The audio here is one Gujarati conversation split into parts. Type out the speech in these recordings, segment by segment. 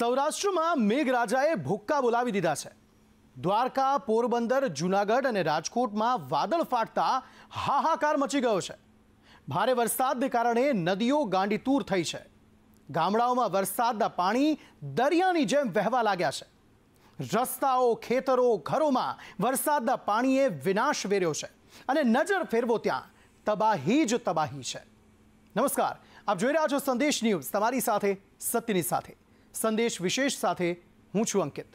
સૌરાષ્ટ્રમાં મેઘરાજાએ ભુક્કા બોલાવી દીધા છે દ્વારકા પોરબંદર જૂનાગઢ અને રાજકોટમાં વાદળ ફાટતા હાહાકાર મચી ગયો છે ભારે વરસાદને કારણે નદીઓ ગાંડીતૂર થઈ છે ગામડાઓમાં વરસાદના પાણી દરિયાની જેમ વહેવા લાગ્યા છે રસ્તાઓ ખેતરો ઘરોમાં વરસાદના પાણીએ વિનાશ વેર્યો છે અને નજર ફેરવો ત્યાં તબાહી જ તબાહી છે નમસ્કાર આપ જોઈ રહ્યા છો સંદેશ ન્યૂઝ તમારી સાથે સત્યની સાથે સંદેશ વિશેષ સાથે હું છું અંકિત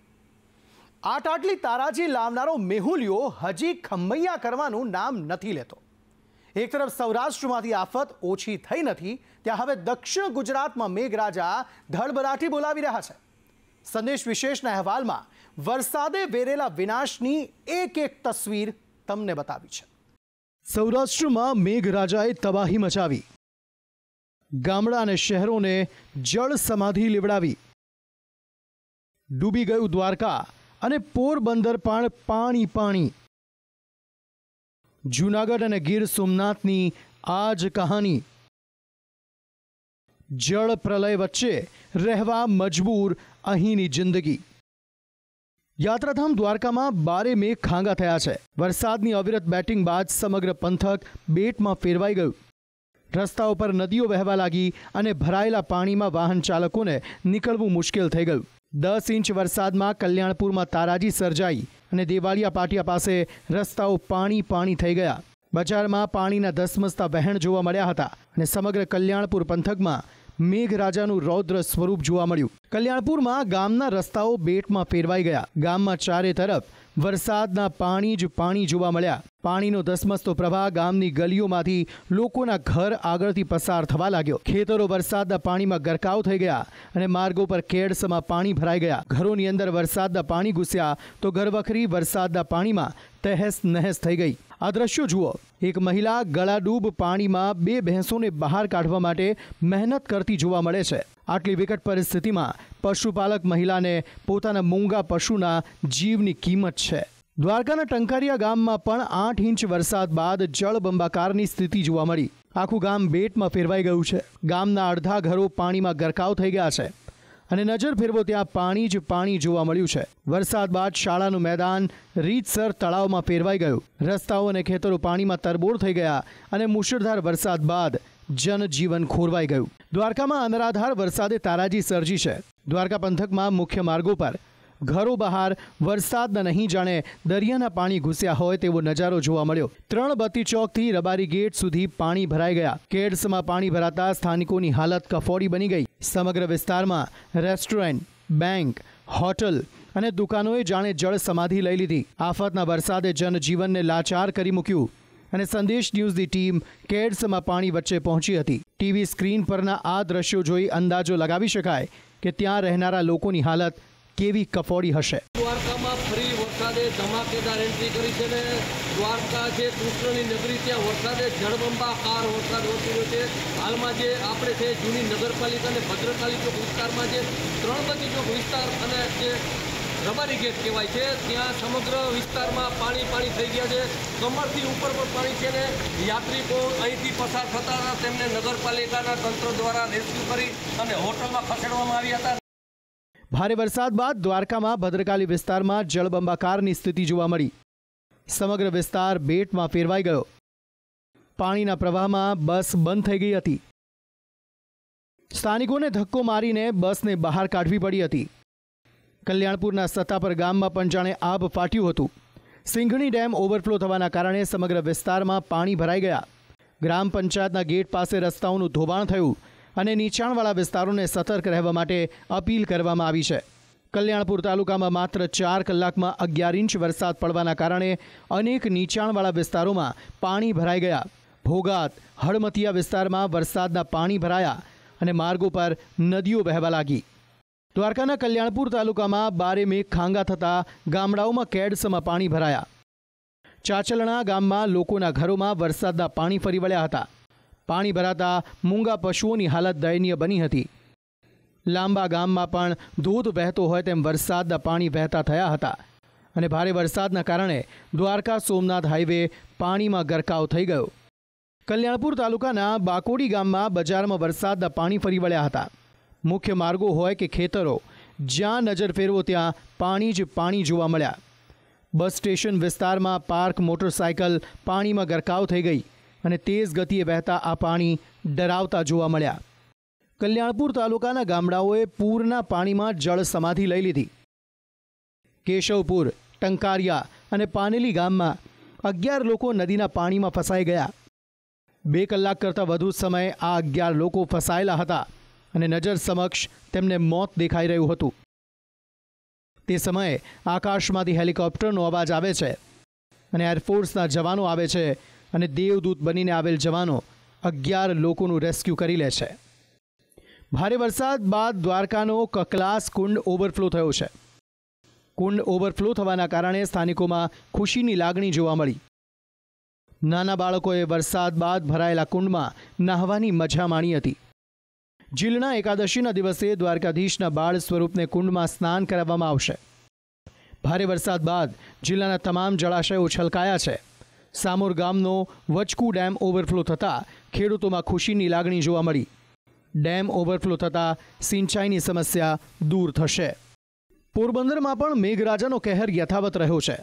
આટ આટલી તારાજી લાવનારો મેહુલિયો હજી ખમૈયા કરવાનું નામ નથી લેતો એક તરફ સૌરાષ્ટ્રમાંથી આફત ઓછી થઈ નથી ત્યાં હવે દક્ષિણ ગુજરાતમાં મેઘરાજા ધડબડાટી બોલાવી રહ્યા છે સંદેશ વિશેષના અહેવાલમાં વરસાદે વેરેલા વિનાશની એક એક તસવીર તમને બતાવી છે સૌરાષ્ટ્રમાં મેઘરાજાએ તબાહી મચાવી ગામડા અને શહેરોને જળ સમાધિ લીવડાવી ડૂબી ગયું દ્વારકા અને પોરબંદર પણ પાણી પાણી જૂનાગઢ અને ગીર સોમનાથની આ જ કહાની જળ પ્રલય વચ્ચે રહેવા મજબૂર અહીંની જિંદગી યાત્રાધામ દ્વારકામાં બારે મેઘ ખાંગા થયા છે વરસાદની અવિરત બેટિંગ બાદ સમગ્ર પંથક બેટમાં ફેરવાઈ ગયું રસ્તા ઉપર નદીઓ વહેવા લાગી અને ભરાયેલા પાણીમાં વાહન ચાલકોને નીકળવું મુશ્કેલ થઈ ગયું દસ ઇંચ વરસાદમાં કલ્યાણપુરમાં તારાજી સર્જાઈ અને દેવાળિયા પાટિયા પાસે રસ્તાઓ પાણી પાણી થઈ ગયા બજારમાં પાણીના ધસમસતા વહેણ જોવા મળ્યા હતા અને સમગ્ર કલ્યાણપુર પંથકમાં મેઘરાજાનું રૌદ્ર સ્વરૂપ જોવા મળ્યું કલ્યાણપુરમાં ગામના રસ્તાઓ બેટમાં ફેરવાઈ ગયા ગામમાં ચારે તરફ વરસાદના પાણી જ પાણી જોવા મળ્યા પાણીનો ધસમસતો પ્રવાહ ગામની ગલીઓમાંથી લોકોના ઘર આગળથી પસાર થવા લાગ્યો ખેતરો વરસાદના પાણીમાં ગરકાવ થઈ ગયા અને માર્ગો પર કેડસમાં પાણી ભરાઈ ગયા ઘરોની અંદર વરસાદના પાણી ઘૂસ્યા તો ઘરવખરી વરસાદના પાણીમાં તહેસ નહેસ થઈ ગઈ આ દ્રશ્યો જુઓ એક મહિલા ગળાડૂબ પાણીમાં બે ભેંસોને બહાર કાઢવા માટે મહેનત કરતી જોવા મળે છે આટલી વિકટ પરિસ્થિતિમાં પશુપાલક મહિલાને પોતાના મૂંગા પશુના જીવની કિંમત છે દ્વારકાના ટંકારિયા ગામમાં પણ આઠ ઇંચ વરસાદ બાદ જળબંબાકારની સ્થિતિ જોવા મળી આખું ગામ બેટમાં ફેરવાઈ ગયું છે ગામના અડધા ઘરો પાણીમાં ગરકાવ થઈ ગયા છે અને નજર ફેરવો ત્યાં પાણી જ પાણી જોવા મળ્યું છે વરસાદ બાદ શાળાનું મેદાન રીતસર તળાવમાં ફેરવાઈ ગયું રસ્તાઓ અને ખેતરો પાણીમાં તરબોળ થઈ ગયા અને મુશળધાર વરસાદ બાદ જનજીવન ખોરવાઈ ગયું દ્વારકામાં અનરાધાર વરસાદે તારાજી સર્જી છે દ્વારકા પંથકમાં મુખ્ય માર્ગો પર ઘરો બહાર વરસાદના નહીં જાણે દરિયાના પાણી ઘૂસ્યા હોય તેવો નજારો જોવા મળ્યો ત્રણ બત્તી ચોકથી રબારી ગેટ સુધી પાણી ભરાઈ ગયા કેડ્સમાં પાણી ભરાતા સ્થાનિકોની હાલત કફોડી બની ગઈ સમગ્ર વિસ્તારમાં રેસ્ટોરન્ટ બેંક હોટલ અને દુકાનોએ જાણે જળ સમાધિ લઈ લીધી આફતના વરસાદે જનજીવનને લાચાર કરી મૂક્યું અને સંદેશ ન્યૂઝની ટીમ કેડ્સમાં પાણી વચ્ચે પહોંચી હતી ટીવી સ્ક્રીન પરના આ દ્રશ્યો જોઈ અંદાજો લગાવી શકાય કે ત્યાં રહેનારા લોકોની હાલત કેવી કફોડી હશે દ્વારકામાં ફરી વરસાદે ધમાકેદાર એન્ટ્રી કરી છે ને દ્વારકા જે કૃષ્ણની નગરી ત્યાં વરસાદે જળબંબાકાર વરસાદ વરસી રહ્યો છે હાલમાં જે આપણે છે જૂની નગરપાલિકા અને ભદ્રકાલી ચોક વિસ્તારમાં જે ત્રણબતી ચોક વિસ્તાર અને જે રબારી ગેટ કહેવાય છે ત્યાં સમગ્ર વિસ્તારમાં પાણી પાણી થઈ ગયા છે કમરથી ઉપર પણ પાણી છે ને યાત્રિકો અહીંથી પસાર થતા તેમને નગરપાલિકાના તંત્ર દ્વારા રેસ્ક્યુ કરી અને હોટલમાં ખસેડવામાં આવ્યા હતા ભારે વરસાદ બાદ દ્વારકામાં ભદ્રકાલી વિસ્તારમાં જળબંબાકારની સ્થિતિ જોવા મળી સમગ્ર વિસ્તાર બેટમાં ફેરવાઈ ગયો પાણીના પ્રવાહમાં બસ બંધ થઈ ગઈ હતી સ્થાનિકોને ધક્કો મારીને બસને બહાર કાઢવી પડી હતી કલ્યાણપુરના સત્તાપર ગામમાં પણ જાણે આબ ફાટ્યું હતું સિંઘણી ડેમ ઓવરફ્લો થવાના કારણે સમગ્ર વિસ્તારમાં પાણી ભરાઈ ગયા ગ્રામ પંચાયતના ગેટ પાસે રસ્તાઓનું ધોવાણ થયું અને નીચાણવાળા વિસ્તારોને સતર્ક રહેવા માટે અપીલ કરવામાં આવી છે કલ્યાણપુર તાલુકામાં માત્ર ચાર કલાકમાં અગિયાર ઇંચ વરસાદ પડવાના કારણે અનેક નીચાણવાળા વિસ્તારોમાં પાણી ભરાઈ ગયા ભોગાત હળમતિયા વિસ્તારમાં વરસાદના પાણી ભરાયા અને માર્ગો પર નદીઓ વહેવા લાગી દ્વારકાના કલ્યાણપુર તાલુકામાં બારે મેઘ ખાંગા થતાં ગામડાઓમાં કેડસમાં પાણી ભરાયા ચાચલણા ગામમાં લોકોના ઘરોમાં વરસાદના પાણી ફરી વળ્યા હતા પાણી ભરાતા મૂંગા પશુઓની હાલત દયનીય બની હતી લાંબા ગામમાં પણ ધોધ વહેતો હોય તેમ વરસાદના પાણી વહેતા થયા હતા અને ભારે વરસાદના કારણે દ્વારકા સોમનાથ હાઈવે પાણીમાં ગરકાવ થઈ ગયો કલ્યાણપુર તાલુકાના બાકોડી ગામમાં બજારમાં વરસાદના પાણી ફરી વળ્યા હતા મુખ્ય માર્ગો હોય કે ખેતરો જ્યાં નજર ફેરવો ત્યાં પાણી જ પાણી જોવા મળ્યા બસ સ્ટેશન વિસ્તારમાં પાર્ક મોટરસાયકલ પાણીમાં ગરકાવ થઈ ગઈ અને તેજ ગતિએ વહેતા આ પાણી ડરાવતા જોવા મળ્યા કલ્યાણપુર તાલુકાના ગામડાઓએ પૂરના પાણીમાં જળ સમાધિ લઈ લીધી કેશવપુર ટંકારિયા અને પાનેલી ગામમાં અગિયાર લોકો નદીના પાણીમાં ફસાઈ ગયા બે કલાક કરતાં વધુ સમય આ અગિયાર લોકો ફસાયેલા હતા અને નજર સમક્ષ તેમને મોત દેખાઈ રહ્યું હતું તે સમયે આકાશમાંથી હેલિકોપ્ટરનો અવાજ આવે છે અને એરફોર્સના જવાનો આવે છે અને દેવદૂત બનીને આવેલ જવાનો અગિયાર લોકોનું રેસ્ક્યુ કરી લે છે ભારે વરસાદ બાદ દ્વારકાનો કકલાસ કુંડ ઓવરફ્લો થયો છે કુંડ ઓવરફ્લો થવાના કારણે સ્થાનિકોમાં ખુશીની લાગણી જોવા મળી નાના બાળકોએ વરસાદ બાદ ભરાયેલા કુંડમાં નાહવાની મજા માણી હતી જીલના એકાદશીના દિવસે દ્વારકાધીશના બાળ સ્વરૂપને કુંડમાં સ્નાન કરાવવામાં આવશે ભારે વરસાદ બાદ જિલ્લાના તમામ જળાશયો છલકાયા છે સામોર ગામનો વચકુ ડેમ ઓવરફ્લો થતાં ખેડૂતોમાં ખુશીની લાગણી જોવા મળી ડેમ ઓવરફ્લો થતાં સિંચાઈની સમસ્યા દૂર થશે પોરબંદરમાં પણ મેઘરાજાનો કહેર યથાવત રહ્યો છે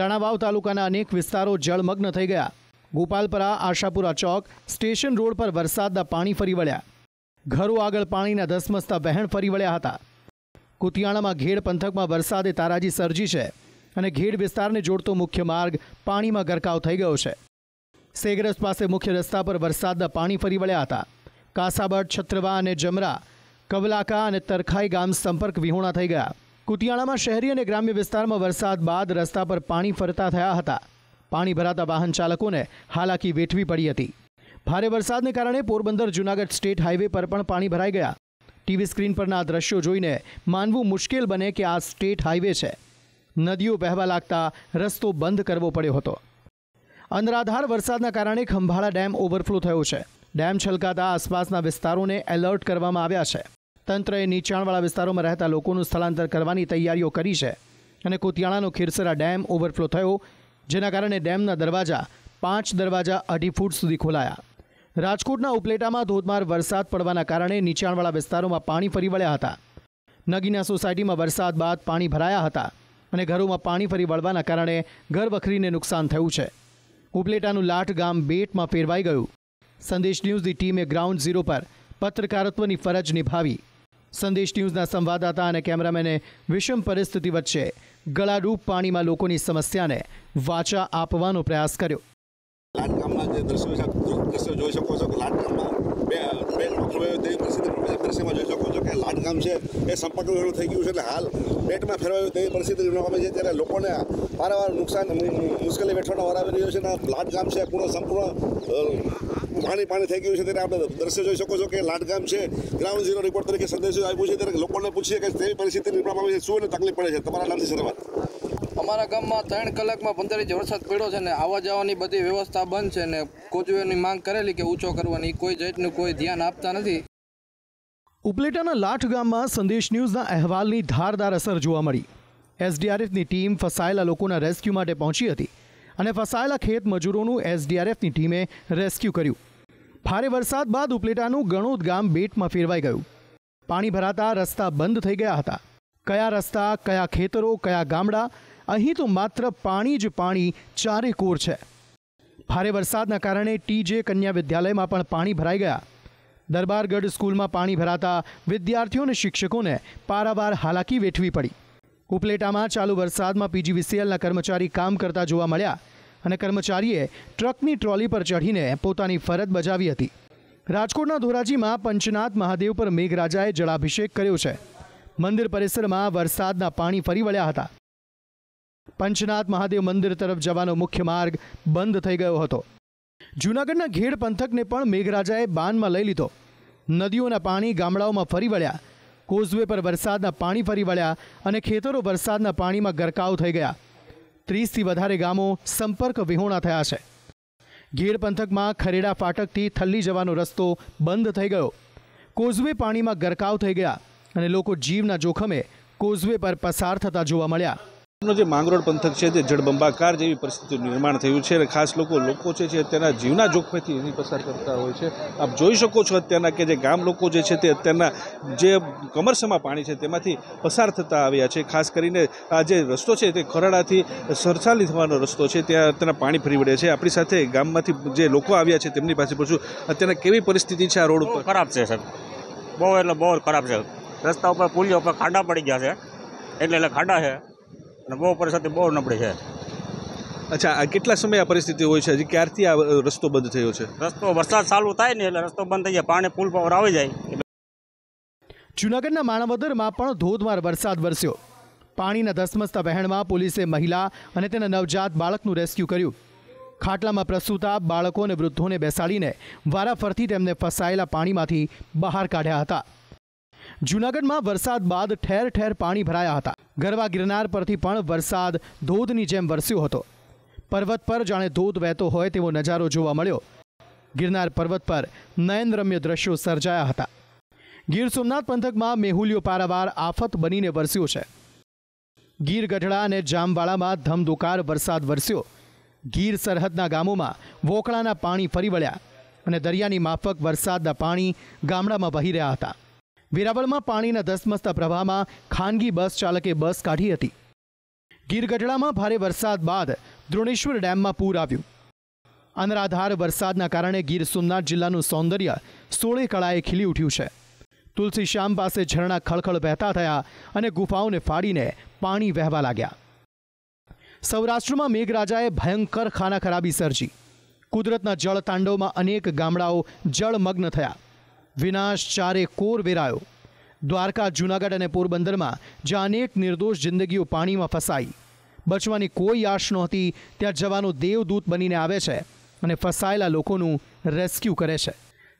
રાણાવાવ તાલુકાના અનેક વિસ્તારો જળમગ્ન થઈ ગયા ગોપાલપરા આશાપુરા ચોક સ્ટેશન રોડ પર વરસાદના પાણી ફરી વળ્યા ઘરો આગળ પાણીના ધસમસતા વહેણ ફરી વળ્યા હતા કુતિયાણામાં ઘેડ પંથકમાં વરસાદે તારાજી સર્જી છે અને ઘેડ વિસ્તારને જોડતો મુખ્ય માર્ગ પાણીમાં ગરકાવ થઈ ગયો છે સેગરસ પાસે મુખ્ય રસ્તા પર વરસાદના પાણી ફરી વળ્યા હતા કાસાબટ છત્રવા અને જમરા કવલાકા અને તરખાઈ ગામ સંપર્ક વિહોણા થઈ ગયા કુતિયાણામાં શહેરી અને ગ્રામ્ય વિસ્તારમાં વરસાદ બાદ રસ્તા પર પાણી ફરતા થયા હતા પાણી ભરાતા વાહન ચાલકોને હાલાકી વેઠવી પડી હતી ભારે વરસાદને કારણે પોરબંદર જૂનાગઢ સ્ટેટ હાઈવે પર પણ પાણી ભરાઈ ગયા ટીવી સ્ક્રીન પરના આ દ્રશ્યો જોઈને માનવું મુશ્કેલ બને કે આ સ્ટેટ હાઈવે છે નદીઓ વહેવા લાગતા રસ્તો બંધ કરવો પડ્યો હતો અનરાધાર વરસાદના કારણે ખંભાળા ડેમ ઓવરફ્લો થયો છે ડેમ છલકાતા આસપાસના વિસ્તારોને એલર્ટ કરવામાં આવ્યા છે તંત્રએ નીચાણવાળા વિસ્તારોમાં રહેતા લોકોનું સ્થળાંતર કરવાની તૈયારીઓ કરી છે અને કોતિયાણાનો ખીરસરા ડેમ ઓવરફ્લો થયો જેના કારણે ડેમના દરવાજા પાંચ દરવાજા અઢી ફૂટ સુધી ખોલાયા રાજકોટના ઉપલેટામાં ધોધમાર વરસાદ પડવાના કારણે નીચાણવાળા વિસ્તારોમાં પાણી ફરી વળ્યા હતા નગીના સોસાયટીમાં વરસાદ બાદ પાણી ભરાયા હતા અને ઘરોમાં પાણી ફરી વળવાના કારણે ઘર વખરીને નુકસાન થયું છે ઉપલેટાનું લાઠ ગામ બેટમાં ફેરવાઈ ગયું સંદેશ ન્યૂઝની ટીમે ગ્રાઉન્ડ ઝીરો પર પત્રકારત્વની ફરજ નિભાવી સંદેશ ન્યૂઝના સંવાદદાતા અને કેમેરામેને વિષમ પરિસ્થિતિ વચ્ચે ગળાડૂબ પાણીમાં લોકોની સમસ્યાને વાચા આપવાનો પ્રયાસ કર્યો જે દ્રશ્યો જોઈ શકો છો બે બે પરિસ્થિતિ ગામ છે એ સંપર્ક વિહોણું થઈ ગયું છે એટલે હાલ નેટમાં ફેરવાયું તેવી પરિસ્થિતિ ગમે છે ત્યારે લોકોને વારંવાર નુકસાન મુશ્કેલી વેઠવાનો વાર રહ્યો છે અને લાટ ગામ છે પૂર્ણ સંપૂર્ણ પાણી પાણી થઈ ગયું છે ત્યારે આપણે દ્રશ્ય જોઈ શકો છો કે લાટગામ છે ગ્રાઉન્ડ ઝીરો રિપોર્ટ તરીકે સંદેશો આપ્યો છે ત્યારે લોકોને પૂછીએ કે તે પરિસ્થિતિ નિર્માણ આવે છે શું તકલીફ પડે છે તમારા નામથી શરૂઆત અમારા ગામમાં ત્રણ કલાકમાં પંદર ઇંચ વરસાદ પડ્યો છે ને આવવા જવાની બધી વ્યવસ્થા બંધ છે ને કોચવેરની માંગ કરેલી કે ઊંચો કરવાની કોઈ જાતનું કોઈ ધ્યાન આપતા નથી ઉપલેટાના લાઠ ગામમાં સંદેશ ન્યૂઝના અહેવાલની ધારદાર અસર જોવા મળી એસડીઆરએફની ટીમ ફસાયેલા લોકોના રેસ્ક્યુ માટે પહોંચી હતી અને ફસાયેલા ખેત મજૂરોનું એસડીઆરએફની ટીમે રેસ્ક્યુ કર્યું ભારે વરસાદ બાદ ઉપલેટાનું ગણોદ ગામ બેટમાં ફેરવાઈ ગયું પાણી ભરાતા રસ્તા બંધ થઈ ગયા હતા કયા રસ્તા કયા ખેતરો કયા ગામડા અહીં તો માત્ર પાણી જ પાણી ચારે કોર છે ભારે વરસાદના કારણે ટી જે કન્યા વિદ્યાલયમાં પણ પાણી ભરાઈ ગયા દરબારગઢ સ્કૂલમાં પાણી ભરાતા વિદ્યાર્થીઓ અને શિક્ષકોને પારાવાર હાલાકી વેઠવી પડી ઉપલેટામાં ચાલુ વરસાદમાં પીજીવીસીએલના કર્મચારી કામ કરતા જોવા મળ્યા અને કર્મચારીએ ટ્રકની ટ્રોલી પર ચઢીને પોતાની ફરજ બજાવી હતી રાજકોટના ધોરાજીમાં પંચનાથ મહાદેવ પર મેઘરાજાએ જળાભિષેક કર્યો છે મંદિર પરિસરમાં વરસાદના પાણી ફરી વળ્યા હતા પંચનાથ મહાદેવ મંદિર તરફ જવાનો મુખ્ય માર્ગ બંધ થઈ ગયો હતો જૂનાગઢના ઘેડ પંથકને પણ મેઘરાજાએ બાનમાં લઈ લીધો નદીઓના પાણી ગામડાઓમાં ફરી વળ્યા કોઝવે પર વરસાદના પાણી ફરી વળ્યા અને ખેતરો વરસાદના પાણીમાં ગરકાવ થઈ ગયા ત્રીસથી વધારે ગામો સંપર્ક વિહોણા થયા છે ઘેડ પંથકમાં ખરેડા ફાટકથી થલ્લી જવાનો રસ્તો બંધ થઈ ગયો કોઝવે પાણીમાં ગરકાવ થઈ ગયા અને લોકો જીવના જોખમે કોઝવે પર પસાર થતા જોવા મળ્યા નો જે માંગરોળ પંથક છે તે જળબંબાકાર જેવી પરિસ્થિતિનું નિર્માણ થયું છે અને ખાસ લોકો લોકો છે જે અત્યારના જીવના જોખમેથી એની પસાર કરતા હોય છે આપ જોઈ શકો છો અત્યારના કે જે ગામ લોકો જે છે તે અત્યારના જે કમરસમાં પાણી છે તેમાંથી પસાર થતા આવ્યા છે ખાસ કરીને આ જે રસ્તો છે તે ખરડાથી સરસાલી થવાનો રસ્તો છે ત્યાં અત્યારના પાણી ફરી વળે છે આપણી સાથે ગામમાંથી જે લોકો આવ્યા છે તેમની પાસે પૂછું અત્યારના કેવી પરિસ્થિતિ છે આ રોડ ઉપર ખરાબ છે સર બહુ એટલે બહુ ખરાબ છે રસ્તા ઉપર પુલિયો ઉપર ખાડા પડી ગયા છે એટલે એટલે ખાડા છે અને બહુ પરિસ્થિતિ બહુ નબળી છે અચ્છા આ કેટલા સમય આ પરિસ્થિતિ હોય છે હજી ક્યારથી આ રસ્તો બંધ થયો છે રસ્તો વરસાદ ચાલુ થાય ને એટલે રસ્તો બંધ થઈ જાય પાણી પુલ પર આવી જાય જૂનાગઢના માણાવદરમાં પણ ધોધમાર વરસાદ વરસ્યો પાણીના ધસમસતા વહેણમાં પોલીસે મહિલા અને તેના નવજાત બાળકનું રેસ્ક્યુ કર્યું ખાટલામાં પ્રસૂતા બાળકો અને વૃદ્ધોને બેસાડીને વારાફરથી તેમને ફસાયેલા પાણીમાંથી બહાર કાઢ્યા હતા જૂનાગઢમાં વરસાદ બાદ ઠેર ઠેર પાણી ભરાયા હતા ગરવા ગિરનાર પરથી પણ વરસાદ ધોધની જેમ વરસ્યો હતો પર્વત પર જાણે ધોધ વહેતો હોય તેવો નજારો જોવા મળ્યો ગિરનાર પર્વત પર નયનરમ્ય દ્રશ્યો સર્જાયા હતા ગીર સોમનાથ પંથકમાં મેહુલિયો પારાવાર આફત બનીને વરસ્યો છે ગીર ગઢડા અને જામવાળામાં ધમધુકાર વરસાદ વરસ્યો ગીર સરહદના ગામોમાં વોકળાના પાણી ફરી વળ્યા અને દરિયાની માફક વરસાદના પાણી ગામડામાં વહી રહ્યા હતા વેરાવળમાં પાણીના ધસમસતા પ્રવાહમાં ખાનગી બસ ચાલકે બસ કાઢી હતી ગીરગઢડામાં ભારે વરસાદ બાદ દ્રોણેશ્વર ડેમમાં પૂર આવ્યું અનરાધાર વરસાદના કારણે ગીર સોમનાથ જિલ્લાનું સૌંદર્ય સોળે કળાએ ખીલી ઉઠ્યું છે તુલસી શ્યામ પાસે ઝરણા ખળખળ વહેતા થયા અને ગુફાઓને ફાડીને પાણી વહેવા લાગ્યા સૌરાષ્ટ્રમાં મેઘરાજાએ ભયંકર ખાનાખરાબી સર્જી કુદરતના જળ તાંડવમાં અનેક ગામડાઓ જળમગ્ન થયા વિનાશ ચારે કોર વેરાયો દ્વારકા જૂનાગઢ અને પોરબંદરમાં જ્યાં અનેક નિર્દોષ જિંદગીઓ પાણીમાં ફસાઈ બચવાની કોઈ આશ નહોતી ત્યાં જવાનો દેવદૂત બનીને આવે છે અને ફસાયેલા લોકોનું રેસ્ક્યુ કરે છે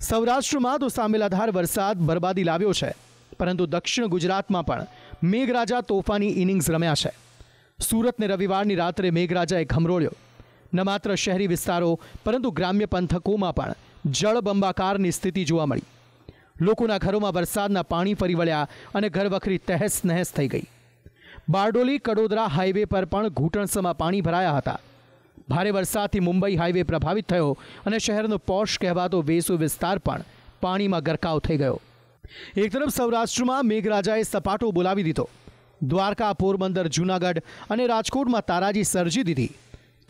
સૌરાષ્ટ્રમાં તો સામેલાધાર વરસાદ બરબાદી લાવ્યો છે પરંતુ દક્ષિણ ગુજરાતમાં પણ મેઘરાજા તોફાની ઇનિંગ્સ રમ્યા છે સુરતને રવિવારની રાત્રે મેઘરાજાએ ખમરોળ્યો ન માત્ર શહેરી વિસ્તારો પરંતુ ગ્રામ્ય પંથકોમાં પણ જળબંબાકારની સ્થિતિ જોવા મળી લોકોના ઘરોમાં વરસાદના પાણી ફરી વળ્યા અને ઘરવખરી તહેસ નહેસ થઈ ગઈ બારડોલી કડોદરા હાઈવે પર પણ ઘૂંટણસમાં પાણી ભરાયા હતા ભારે વરસાદથી મુંબઈ હાઈવે પ્રભાવિત થયો અને શહેરનો પોશ કહેવાતો વેસુ વિસ્તાર પણ પાણીમાં ગરકાવ થઈ ગયો એક તરફ સૌરાષ્ટ્રમાં મેઘરાજાએ સપાટો બોલાવી દીધો દ્વારકા પોરબંદર જૂનાગઢ અને રાજકોટમાં તારાજી સર્જી દીધી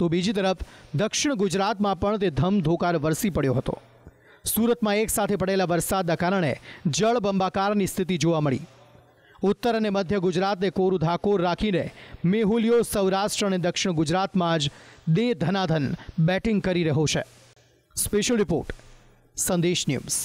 તો બીજી તરફ દક્ષિણ ગુજરાતમાં પણ તે ધમધોકાર વરસી પડ્યો હતો સુરતમાં એકસાથે પડેલા વરસાદના કારણે જળબંબાકારની સ્થિતિ જોવા મળી ઉત્તર અને મધ્ય ગુજરાતને કોરું ધાકોર રાખીને મેહુલિયો સૌરાષ્ટ્ર અને દક્ષિણ ગુજરાતમાં જ દે ધનાધન બેટિંગ કરી રહ્યો છે સ્પેશિયલ રિપોર્ટ સંદેશ ન્યૂઝ